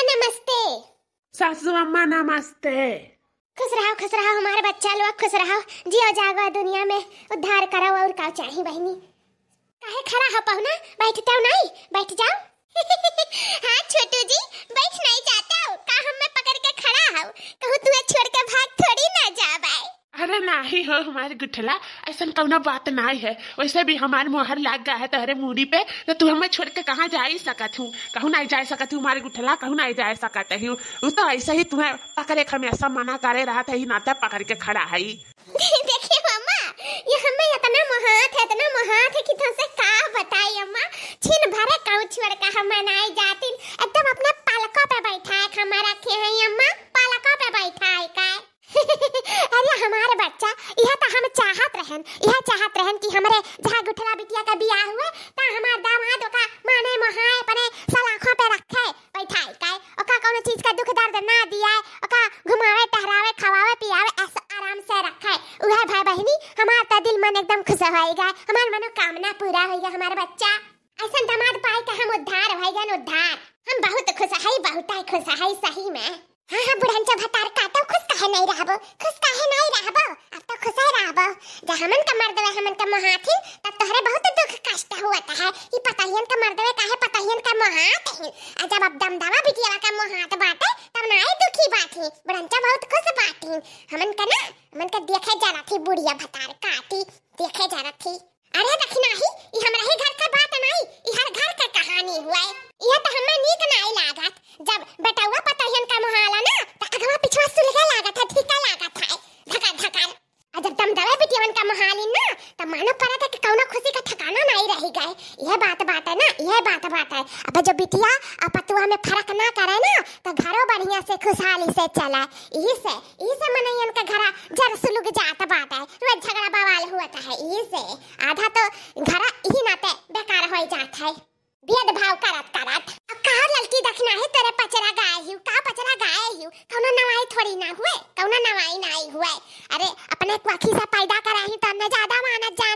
अम्मा हाँ, नमस्ते सासू अम्मा नमस्ते खुश रहो खुश रहो हमारे बच्चा लोग खुश रहो जियो जागो दुनिया में उद्धार करो और का चाहिए बहनी काहे खड़ा हो पहुना बैठ जाओ नहीं बैठ जाओ हाँ नहीं हो हमारे गुठला ऐसा कौना तो बात नहीं है वैसे भी हमारे मोहर लग गया है तहरे तो मूरी पे तो तू हमें छोड़ के कहाँ जा ही सकत हूँ कहूँ नहीं जा सकती हूँ हमारे गुठला कहूँ नहीं जा सकत हूँ वो तो ऐसे ही तुम्हें पकड़े खड़े ऐसा मना करे रहा था ही नाता पकड़ के खड़ा है देखिए ये हमें इतना महत है इतना महत है कि तुमसे का बताई अम्मा छीन भरे काउ छोड़ हम नहीं जाती एकदम अपने पालकों पे बैठा है हमारा के है बच्चा ऐसा दमाद पाए का हम उद्धार भाईगन उद्धार हम बहुत खुश है बहुत है खुश है सही में हाँ हाँ बुढ़न भतार का तो खुश कहे नहीं रहबो खुश कहे नहीं रहबो अब तो खुश है रहबो जब हमन का मर है हमन का मुहाथी तब तोहरे बहुत दुख कष्ट हुआ था है ई पताहियन का मर्द है काहे पताहियन का मुहाथी है जब अब दम दवा भी बिटिया का मुहाथ बाटे तब ना ही दुखी बाटी बुढ़नचा बहुत खुश बाटी हमन का ना हमन का देखे जा थी बुढ़िया भतार काटी देखे जा थी अरे दखिना यह बात बात है ना यह बात बात है अब जो बिटिया अब तू हमें फर्क ना करे ना तो घरों बढ़िया से खुशहाली से चला यही से यही से मनैयन का घरा जर सुलुग जात बात है रोज झगड़ा बवाल हुआ है यही से आधा तो घर ही नाते बेकार हो जात है भेदभाव करत करत अब कहा लड़की देखना है तेरे पचरा गाय ही का पचरा गाय ही कौनो नवाई थोड़ी ना हुए कौनो नवाई नहीं हुए अरे अपने क्वाखी से पैदा कराही तो न ज्यादा मानत जा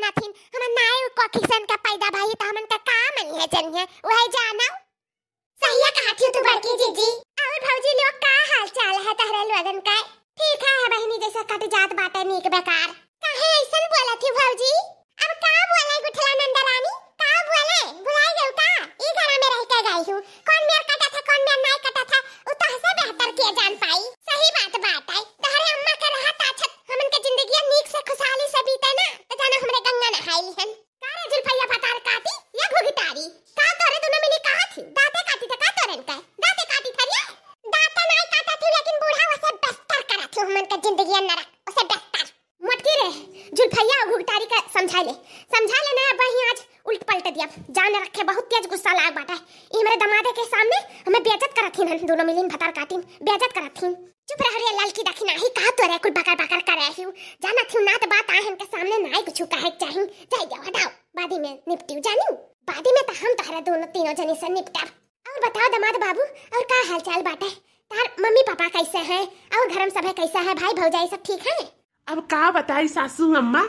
किसन का पैदा भाई तो हमन का काम नहीं है जन है वह जाना सही है कहा थी तू बड़की जीजी और भौजी लोग का हाल चाल है तहरे लोगन का ठीक है बहनी जैसा कट जात बाटे नीक बेकार कहे ऐसा बोला थी भौजी इंसान का जिंदगी नरक उसे बेहतर की रे जुल्फैया घुगटारी का समझा ले समझा ले ना अब्बा ही आज उल्ट पलट दिया जान रखे बहुत तेज गुस्सा लाग बाटा ये हमारे दमादे के सामने हमें बेइज्जत करथिन ना दोनों मिलिन भतार काटिन बेइज्जत करथिन चुप रह रे लाल की दखी नाही कहा तो रे कुल बकर बकर कर रही हूं जाना थी ना तो बात आ हम के सामने ना आई कुछ कहे चाहि जाई जाओ हटाओ बादी में निपटियो जानी बादी में तो हम तहरा तो दोनों तीनों जने से निपटा और बताओ दमाद बाबू और का हालचाल बाटा तार मम्मी पापा कैसे हैं बताओ सब है कैसा है भाई भौजाई सब ठीक है अब का बताई सासू अम्मा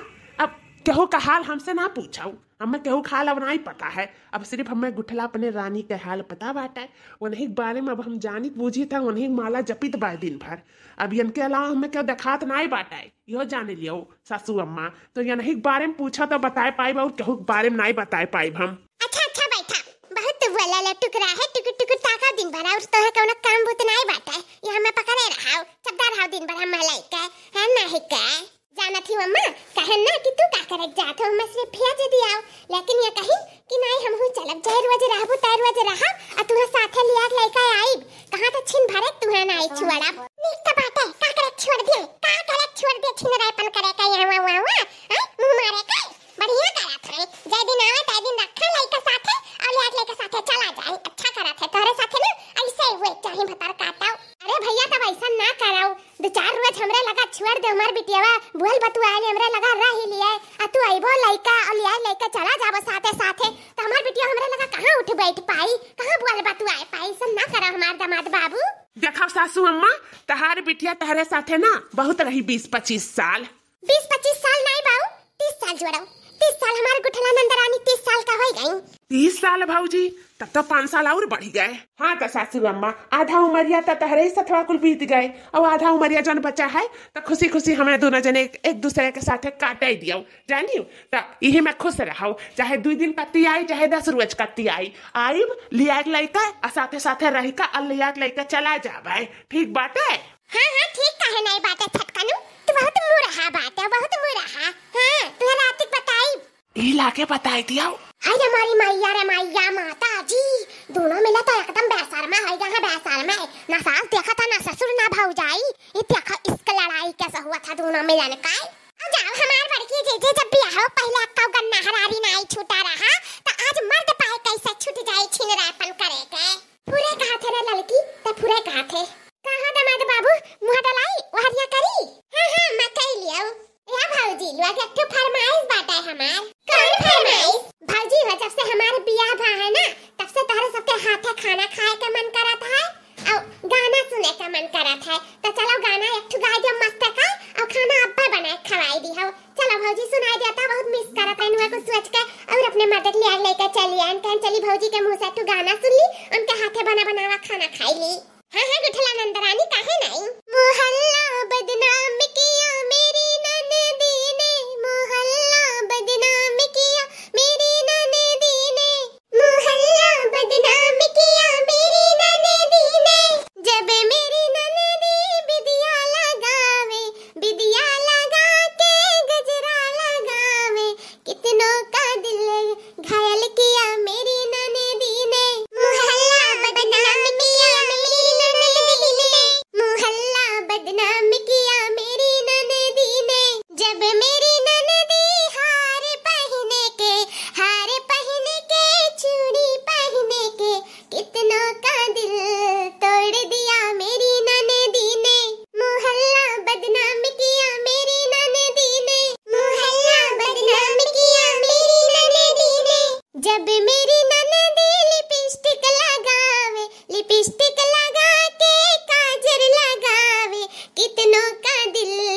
अब केहू का हाल हमसे ना पूछा हमें केहू का हाल अब ना ही पता है अब सिर्फ हमें गुठला अपने रानी के हाल पता बाटे उन्हीं के बारे में अब हम जानी बूझी था उन्हीं माला जपित बाय दिन भर अब इनके अलावा हमें क्यों दिखात नहीं है यो जान लियो सासू अम्मा तो इन्हीं के बारे में पूछा तो बताए पाइब और केहू के बारे में ना ही बताए पाइब हम अच्छा अच्छा बैठा बहुत वाला टुकड़ा है टुक टुक ताका दिन भर और तोहर कोनो काम भूत नहीं काहे भतार काटाओ अरे भैया तब ऐसा ना कराओ दो चार रोज हमरे लगा छोड़ दे हमार बिटियावा बतुआ बतुआल हमरे लगा रह ही लिए आ तू आइबो लइका और लिया लइका चला जाबो साथे साथे तो हमर बिटिया हमरे लगा कहां उठ बैठ पाई कहां बुहल बतुआए पाई सब ना करा हमार दामाद बाबू देखा सासू अम्मा तहार बिटिया तहरे साथे ना बहुत रही 20 25 साल 20 25 साल नहीं बाऊ 30 साल जोड़ो तीस साल हमारे गुठला नंदरानी तीस साल का हो गई तीस साल भाजी तब तो पाँच साल और बढ़ गए हाँ तो सासू अम्मा आधा उमरिया तो तहरे सतवा कुल बीत गए और आधा उमरिया जन बचा है तो खुशी खुशी हमें दोनों जने एक दूसरे के साथ काटे दियो जानियो तो यही मैं खुश रहा चाहे दुई दिन कत्ती आई चाहे दस रोज कत्ती आई आई लिया लड़का और साथे साथे रह का और लिया लड़का चला जाबे ठीक बात है हाँ हाँ ठीक कहे नहीं बात है छटकनू तू बहुत मुरहा बात है बहुत मुरहा हाँ तू रातिक ती लाके बताई आओ हाय हमारी मैया रे मैया माता जी दोनों मिला तो एकदम बेसर में है जहाँ बेसर में ना सास देखा था ना ससुर ना भौजाई ये देखा इसका लड़ाई कैसा हुआ था दोनों मिलन का जाओ हमारे बड़की जीजी जब भी आओ पहले अक्का गन्ना हरारी नहीं छूटा रहा पहनुआ को सोच कर और अपने मदद ले लेकर चली आन कहन चली भौजी के मुंह से तू गाना सुन ली उनके हाथे बना बनावा खाना खाई ली हां हां गुठला नंदरानी कहे नहीं मोहल्ला बदनामी മക്കതിൽ